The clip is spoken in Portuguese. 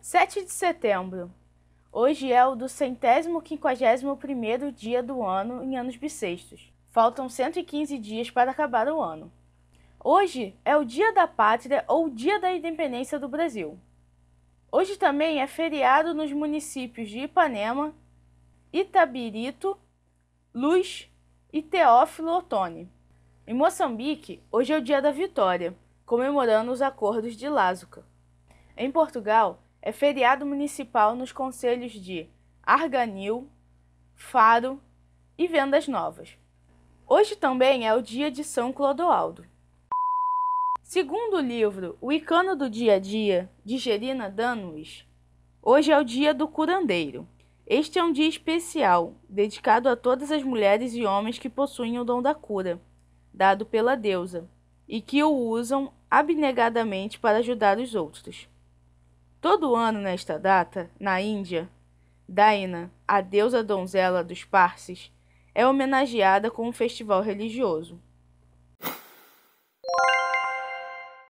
7 de setembro. Hoje é o do centésimo quinquagésimo primeiro dia do ano em anos bissextos. Faltam 115 dias para acabar o ano. Hoje é o Dia da Pátria ou Dia da Independência do Brasil. Hoje também é feriado nos municípios de Ipanema, Itabirito, Luz e Teófilo Otoni. Em Moçambique, hoje é o Dia da Vitória, comemorando os acordos de Lázuca. Em Portugal, é feriado municipal nos conselhos de Arganil, Faro e Vendas Novas. Hoje também é o dia de São Clodoaldo. Segundo o livro O Icano do Dia a Dia, de Gerina Danus, hoje é o dia do curandeiro. Este é um dia especial, dedicado a todas as mulheres e homens que possuem o dom da cura, dado pela deusa, e que o usam abnegadamente para ajudar os outros. Todo ano, nesta data, na Índia, Daina, a deusa donzela dos Parsis, é homenageada com um festival religioso.